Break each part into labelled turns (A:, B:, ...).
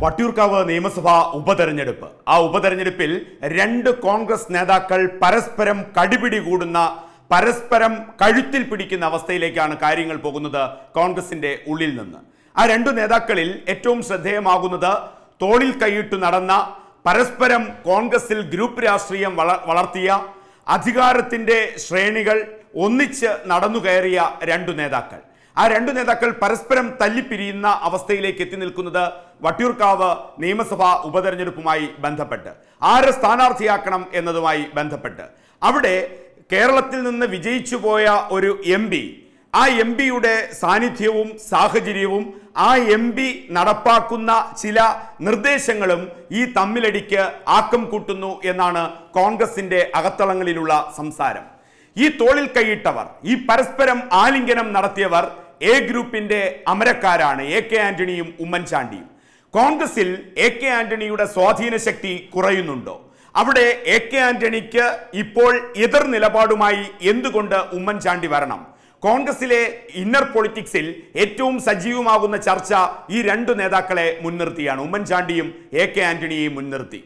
A: വട്ടിയൂർക്കാവ് നിയമസഭാ ഉപതെരഞ്ഞെടുപ്പ് ആ ഉപതെരഞ്ഞെടുപ്പിൽ രണ്ട് കോൺഗ്രസ് നേതാക്കൾ പരസ്പരം കടിപിടി കൂടുന്ന പരസ്പരം കഴുത്തിൽ പിടിക്കുന്ന അവസ്ഥയിലേക്കാണ് കാര്യങ്ങൾ പോകുന്നത് കോൺഗ്രസിന്റെ ഉള്ളിൽ നിന്ന് ആ രണ്ടു നേതാക്കളിൽ ഏറ്റവും ശ്രദ്ധേയമാകുന്നത് തോളിൽ കൈയിട്ട് നടന്ന പരസ്പരം കോൺഗ്രസിൽ ഗ്രൂപ്പ് രാഷ്ട്രീയം വളർത്തിയ അധികാരത്തിന്റെ ശ്രേണികൾ ഒന്നിച്ച് നടന്നു കയറിയ രണ്ടു നേതാക്കൾ ആ രണ്ടു നേതാക്കൾ പരസ്പരം തല്ലിപ്പിരിയുന്ന അവസ്ഥയിലേക്ക് എത്തി നിൽക്കുന്നത് വട്ടിയൂർക്കാവ് നിയമസഭാ ഉപതെരഞ്ഞെടുപ്പുമായി ബന്ധപ്പെട്ട് ആരെ സ്ഥാനാർത്ഥിയാക്കണം എന്നതുമായി ബന്ധപ്പെട്ട് അവിടെ കേരളത്തിൽ നിന്ന് വിജയിച്ചു പോയ ഒരു എം ആ എം പിയുടെ സാന്നിധ്യവും സാഹചര്യവും ആ എം പി നടപ്പാക്കുന്ന ചില നിർദ്ദേശങ്ങളും ഈ തമ്മിലടിക്ക് ആക്കം കൂട്ടുന്നു എന്നാണ് കോൺഗ്രസിന്റെ അകത്തളങ്ങളിലുള്ള സംസാരം ഈ തോളിൽ കൈയിട്ടവർ ഈ പരസ്പരം ആലിംഗനം നടത്തിയവർ എ ഗ്രൂപ്പിന്റെ അമരക്കാരാണ് എ കെ ആന്റണിയും ഉമ്മൻചാണ്ടിയും കോൺഗ്രസിൽ എ കെ ആന്റണിയുടെ സ്വാധീന ശക്തി കുറയുന്നുണ്ടോ അവിടെ എ കെ ആന്റണിക്ക് ഇപ്പോൾ എതിർ നിലപാടുമായി എന്തുകൊണ്ട് ഉമ്മൻചാണ്ടി വരണം കോൺഗ്രസിലെ ഇന്നർ പൊളിറ്റിക്സിൽ ഏറ്റവും സജീവമാകുന്ന ചർച്ച ഈ രണ്ടു നേതാക്കളെ മുൻനിർത്തിയാണ് ഉമ്മൻചാണ്ടിയും എ കെ ആന്റണിയെയും മുൻനിർത്തി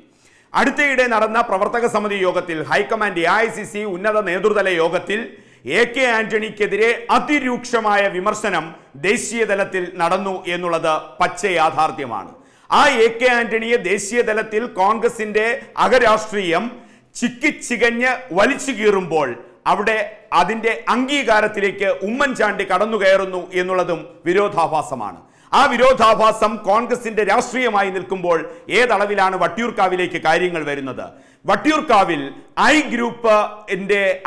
A: അടുത്തയിടെ നടന്ന പ്രവർത്തക സമിതി യോഗത്തിൽ high command A I C C ഉന്നത നേതൃതല യോഗത്തിൽ എ കെ ആന്റണിക്കെതിരെ അതിരൂക്ഷമായ വിമർശനം ദേശീയ തലത്തിൽ നടന്നു എന്നുള്ളത് പച്ച യാഥാർത്ഥ്യമാണ് ആ എ കെ ആന്റണിയെ ദേശീയ തലത്തിൽ കോൺഗ്രസിന്റെ അകരാഷ്ട്രീയം ചിക്കിച്ചികഞ്ഞ് വലിച്ചു കീറുമ്പോൾ അവിടെ അതിന്റെ അംഗീകാരത്തിലേക്ക് ഉമ്മൻചാണ്ടി കടന്നു കയറുന്നു എന്നുള്ളതും വിരോധാഭാസമാണ് ആ വിരോധാഭാസം കോൺഗ്രസിന്റെ രാഷ്ട്രീയമായി നിൽക്കുമ്പോൾ ഏതളവിലാണ് വട്ടിയൂർക്കാവിലേക്ക് കാര്യങ്ങൾ വരുന്നത് വട്ടിയൂർക്കാവിൽ ഐ ഗ്രൂപ്പ്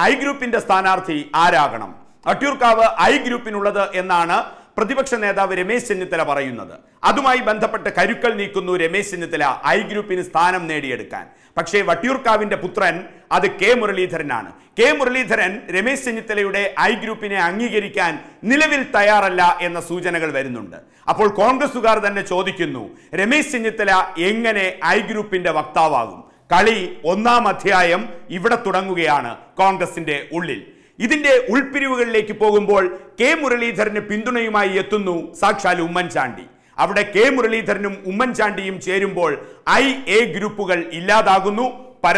A: ഐ ഗ്രൂപ്പിന്റെ സ്ഥാനാർത്ഥി ആരാകണം വട്ടിയൂർക്കാവ് ഐ ഗ്രൂപ്പിനുള്ളത് എന്നാണ് പ്രതിപക്ഷ നേതാവ് രമേശ് ചെന്നിത്തല പറയുന്നത് അതുമായി ബന്ധപ്പെട്ട് കരുക്കൾ നീക്കുന്നു രമേശ് ചെന്നിത്തല ഐ ഗ്രൂപ്പിന് സ്ഥാനം നേടിയെടുക്കാൻ പക്ഷേ വട്ടിയൂർക്കാവിന്റെ പുത്രൻ അത് കെ മുരളീധരനാണ് കെ മുരളീധരൻ രമേശ് ചെന്നിത്തലയുടെ ഐ ഗ്രൂപ്പിനെ അംഗീകരിക്കാൻ നിലവിൽ തയ്യാറല്ല എന്ന സൂചനകൾ വരുന്നുണ്ട് അപ്പോൾ കോൺഗ്രസുകാർ തന്നെ ചോദിക്കുന്നു രമേശ് ചെന്നിത്തല എങ്ങനെ ഐ ഗ്രൂപ്പിന്റെ വക്താവാകും കളി ഒന്നാം അധ്യായം ഇവിടെ തുടങ്ങുകയാണ് കോൺഗ്രസിന്റെ ഉള്ളിൽ ഇതിന്റെ ഉൾപിരിവുകളിലേക്ക് പോകുമ്പോൾ കെ മുരളീധരന് പിന്തുണയുമായി എത്തുന്നു സാക്ഷാൽ ഉമ്മൻചാണ്ടി അവിടെ കെ മുരളീധരനും ഉമ്മൻചാണ്ടിയും ചേരുമ്പോൾ ഐ എ ഗ്രൂപ്പുകൾ ഇല്ലാതാകുന്നു പര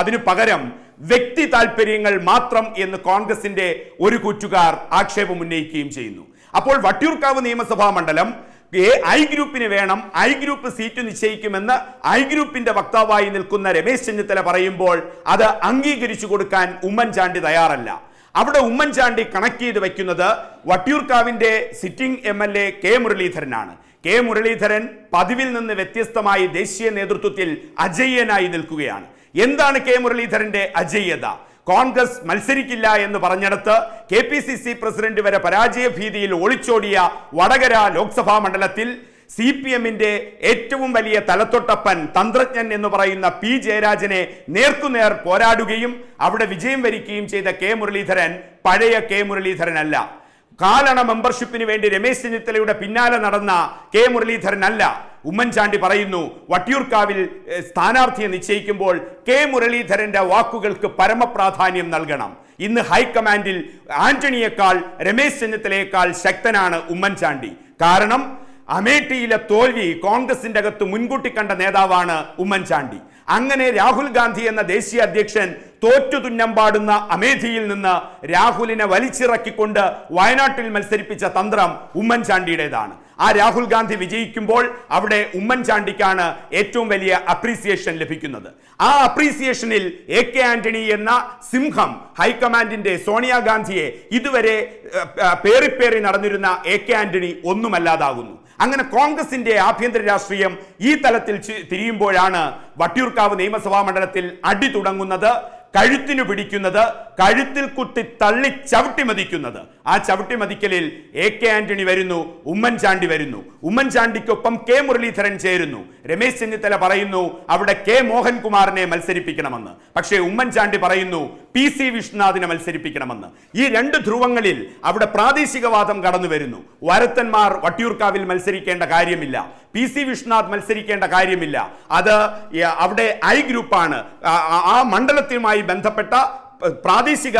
A: അതിനു പകരം വ്യക്തി താല്പര്യങ്ങൾ മാത്രം എന്ന് കോൺഗ്രസിന്റെ ഒരു കൂറ്റുകാർ ആക്ഷേപം ഉന്നയിക്കുകയും ചെയ്യുന്നു അപ്പോൾ വട്ടിയൂർക്കാവ് നിയമസഭാ മണ്ഡലം ഏ ഐ ഗ്രൂപ്പിന് വേണം ഐ ഗ്രൂപ്പ് സീറ്റ് നിശ്ചയിക്കുമെന്ന് ഐ ഗ്രൂപ്പിന്റെ വക്താവായി നിൽക്കുന്ന രമേശ് ചെന്നിത്തല പറയുമ്പോൾ അത് അംഗീകരിച്ചു കൊടുക്കാൻ ഉമ്മൻചാണ്ടി തയ്യാറല്ല അവിടെ ഉമ്മൻചാണ്ടി കണക്ട് ചെയ്ത് വയ്ക്കുന്നത് വട്ടിയൂർക്കാവിന്റെ sitting M L A K മുരളീധരനാണ് കെ മുരളീധരൻ പതിവിൽ നിന്ന് വ്യത്യസ്തമായി ദേശീയ നേതൃത്വത്തിൽ അജയ്യനായി നിൽക്കുകയാണ് എന്താണ് കെ മുരളീധരന്റെ അജയ്യത കോൺഗ്രസ് മത്സരിക്കില്ല എന്ന് പറഞ്ഞിടത്ത് K P C C president വരെ പരാജയ ഭീതിയിൽ ഒളിച്ചോടിയ വടകര ലോക്സഭാ മണ്ഡലത്തിൽ സി പി എമ്മിന്റെ ഏറ്റവും വലിയ തലത്തൊട്ടപ്പൻ തന്ത്രജ്ഞൻ എന്ന് പറയുന്ന പി ജയരാജനെ നേർക്കുനേർ പോരാടുകയും അവിടെ വിജയം വരിക്കുകയും ചെയ്ത കെ മുരളീധരൻ പഴയ കെ മുരളീധരനല്ല കാലണ മെമ്പർഷിപ്പിന് വേണ്ടി രമേശ് ചെന്നിത്തലയുടെ പിന്നാലെ നടന്ന കെ മുരളീധരൻ അല്ല ഉമ്മൻചാണ്ടി പറയുന്നു വട്ടിയൂർക്കാവിൽ സ്ഥാനാർത്ഥിയെ നിശ്ചയിക്കുമ്പോൾ കെ മുരളീധരന്റെ വാക്കുകൾക്ക് പരമപ്രാധാന്യം നൽകണം ഇന്ന് ഹൈക്കമാൻഡിൽ ആന്റണിയേക്കാൾ രമേശ് ചെന്നിത്തലയേക്കാൾ ശക്തനാണ് ഉമ്മൻചാണ്ടി കാരണം അമേഠിയിലെ തോൽവി കോൺഗ്രസിന്റെ അകത്ത് മുൻകൂട്ടി കണ്ട നേതാവാണ് ഉമ്മൻചാണ്ടി അങ്ങനെ രാഹുൽ ഗാന്ധി എന്ന ദേശീയ അധ്യക്ഷൻ തോറ്റു തുന്നം പാടുന്ന അമേധിയിൽ നിന്ന് രാഹുലിനെ വലിച്ചിറക്കിക്കൊണ്ട് വയനാട്ടിൽ മത്സരിപ്പിച്ച തന്ത്രം ഉമ്മൻചാണ്ടിയുടേതാണ് ആ രാഹുൽ ഗാന്ധി വിജയിക്കുമ്പോൾ അവിടെ ഉമ്മൻചാണ്ടിക്കാണ് ഏറ്റവും വലിയ അപ്രീസിയേഷൻ ലഭിക്കുന്നത് ആ അപ്രീസിയേഷനിൽ എ കെ ആന്റണി എന്ന സിംഹം ഹൈക്കമാൻഡിന്റെ സോണിയാഗാന്ധിയെ ഇതുവരെ പേറിപ്പേറി നടന്നിരുന്ന എ കെ ആന്റണി ഒന്നുമല്ലാതാകുന്നു അങ്ങനെ കോൺഗ്രസിന്റെ ആഭ്യന്തര രാഷ്ട്രീയം ഈ തലത്തിൽ തിരിയുമ്പോഴാണ് വട്ടിയൂർക്കാവ് നിയമസഭാ മണ്ഡലത്തിൽ അടി തുടങ്ങുന്നത് കഴുത്തിനു പിടിക്കുന്നത് കഴുത്തിൽ കുത്തി തള്ളി ചവിട്ടി മതിക്കുന്നത് ആ ചവിട്ടി മതിക്കലിൽ എ കെ ആന്റണി വരുന്നു ഉമ്മൻചാണ്ടി വരുന്നു ഉമ്മൻചാണ്ടിക്കൊപ്പം കെ മുരളീധരൻ ചേരുന്നു രമേശ് ചെന്നിത്തല പറയുന്നു അവിടെ കെ മോഹൻകുമാറിനെ മത്സരിപ്പിക്കണമെന്ന് പക്ഷേ ഉമ്മൻചാണ്ടി പറയുന്നു പി സി വിഷ്ണുനാഥിനെ മത്സരിപ്പിക്കണമെന്ന് ഈ രണ്ട് ധ്രുവങ്ങളിൽ അവിടെ പ്രാദേശികവാദം കടന്നു വരുന്നു വരത്തന്മാർ വട്ടിയൂർക്കാവിൽ മത്സരിക്കേണ്ട കാര്യമില്ല പി സി വിഷ്ണുനാഥ് മത്സരിക്കേണ്ട കാര്യമില്ല അത് അവിടെ ഐ ഗ്രൂപ്പാണ് ആ മണ്ഡലത്തിനുമായി ഇതുമായി ബന്ധപ്പെട്ട പ്രാദേശിക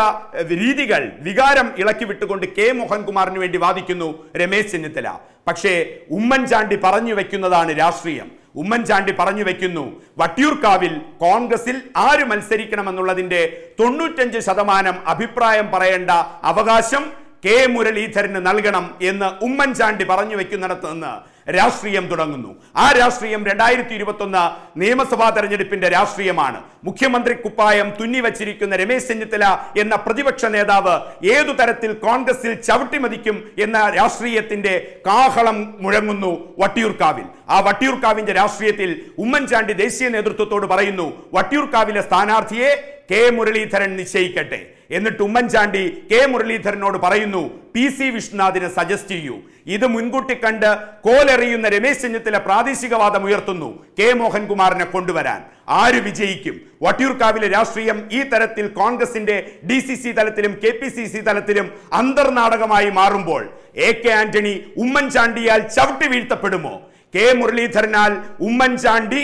A: രീതികൾ വികാരം ഇളക്കി വിട്ടുകൊണ്ട് കെ മോഹൻകുമാറിന് വേണ്ടി വാദിക്കുന്നു രമേശ് ചെന്നിത്തല പക്ഷേ ഉമ്മൻചാണ്ടി പറഞ്ഞു വെക്കുന്നതാണ് രാഷ്ട്രീയം ഉമ്മൻചാണ്ടി പറഞ്ഞു വെക്കുന്നു വട്ടിയൂർക്കാവിൽ കോൺഗ്രസിൽ ആര് മത്സരിക്കണമെന്നുള്ളതിൻ്റെ തൊണ്ണൂറ്റഞ്ച് ശതമാനം അഭിപ്രായം പറയേണ്ട അവകാശം കെ മുരളീധരന് നൽകണം എന്ന് ഉമ്മൻചാണ്ടി പറഞ്ഞു വെക്കുന്നിടത്ത് നിന്ന് രാഷ്ട്രീയം തുടങ്ങുന്നു ആ രാഷ്ട്രീയം രണ്ടായിരത്തി ഇരുപത്തൊന്ന് നിയമസഭാ തെരഞ്ഞെടുപ്പിന്റെ രാഷ്ട്രീയമാണ് മുഖ്യമന്ത്രി കുപ്പായം തുന്നിവച്ചിരിക്കുന്ന രമേശ് ചെന്നിത്തല എന്ന പ്രതിപക്ഷ നേതാവ് ഏതു തരത്തിൽ കോൺഗ്രസിൽ ചവിട്ടിമതിക്കും എന്ന രാഷ്ട്രീയത്തിന്റെ കാഹളം മുഴങ്ങുന്നു വട്ടിയൂർക്കാവിൽ ആ വട്ടിയൂർക്കാവിന്റെ രാഷ്ട്രീയത്തിൽ ഉമ്മൻചാണ്ടി ദേശീയ നേതൃത്വത്തോട് പറയുന്നു വട്ടിയൂർക്കാവിലെ സ്ഥാനാർത്ഥിയെ കെ മുരളീധരൻ നിശ്ചയിക്കട്ടെ എന്നിട്ട് ഉമ്മൻചാണ്ടി കെ മുരളീധരനോട് പറയുന്നു പി സി വിഷ്ണുനാഥിനെ സജസ്റ്റ് ചെയ്യൂ ഇത് മുൻകൂട്ടി കണ്ട് കോലെറിയുന്ന രമേശ് ചെന്നിത്തല പ്രാദേശികവാദം ഉയർത്തുന്നു കെ മോഹൻകുമാറിനെ കൊണ്ടുവരാൻ ആര് വിജയിക്കും വട്ടിയൂർക്കാവിലെ രാഷ്ട്രീയം ഈ തരത്തിൽ കോൺഗ്രസിന്റെ ഡി സി സി തലത്തിലും കെ പി സി സി തലത്തിലും അന്തർനാടകമായി മാറുമ്പോൾ എ കെ ആന്റണി ഉമ്മൻചാണ്ടിയാൽ ചവിട്ടി വീഴ്ത്തപ്പെടുമോ കെ മുരളീധരനാൽ ഉമ്മൻചാണ്ടി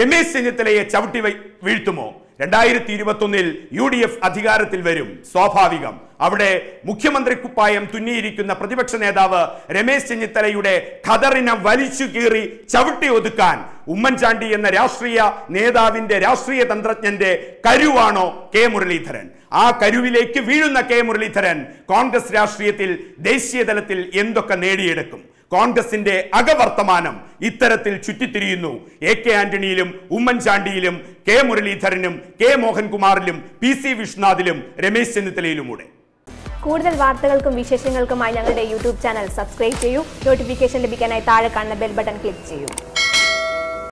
A: രമേശ് ചെന്നിത്തലയെ ചവിട്ടി വീഴ്ത്തുമോ രണ്ടായിരത്തി ഇരുപത്തൊന്നിൽ യു ഡി എഫ് അധികാരത്തിൽ വരും സ്വാഭാവികം അവിടെ മുഖ്യമന്ത്രി കുപ്പായം തുന്നിയിരിക്കുന്ന പ്രതിപക്ഷ നേതാവ് രമേശ് ചെന്നിത്തലയുടെ ഖദറിനെ വലിച്ചു കീറി ചവിട്ടി ഒതുക്കാൻ ഉമ്മൻചാണ്ടി എന്ന രാഷ്ട്രീയ നേതാവിന്റെ രാഷ്ട്രീയ തന്ത്രജ്ഞന്റെ കരുവാണോ കെ മുരളീധരൻ ആ കരുവിലേക്ക് വീഴുന്ന കെ മുരളീധരൻ കോൺഗ്രസ് രാഷ്ട്രീയത്തിൽ ദേശീയ തലത്തിൽ എന്തൊക്കെ നേടിയെടുക്കും കോൺഗ്രസിന്റെ അകവർത്തമാനം ഇത്തരത്തിൽ ചുറ്റിത്തിരിയുന്നു എ കെ ആന്റണിയിലും ഉമ്മൻചാണ്ടിയിലും കെ മുരളീധരനും കെ മോഹൻകുമാറിലും പി സി വിഷ്ണുനാഥിലും രമേശ് ചെന്നിത്തലയിലുമൂടെ കൂടുതൽ വാർത്തകൾക്കും വിശേഷങ്ങൾക്കുമായി ഞങ്ങളുടെ യൂട്യൂബ് ചാനൽ സബ്സ്ക്രൈബ് ചെയ്യൂ നോട്ടിഫിക്കേഷൻ ലഭിക്കാനായി താഴെ കാണുന്ന ബെൽ ബട്ടൺ ക്ലിക്ക് ചെയ്യൂ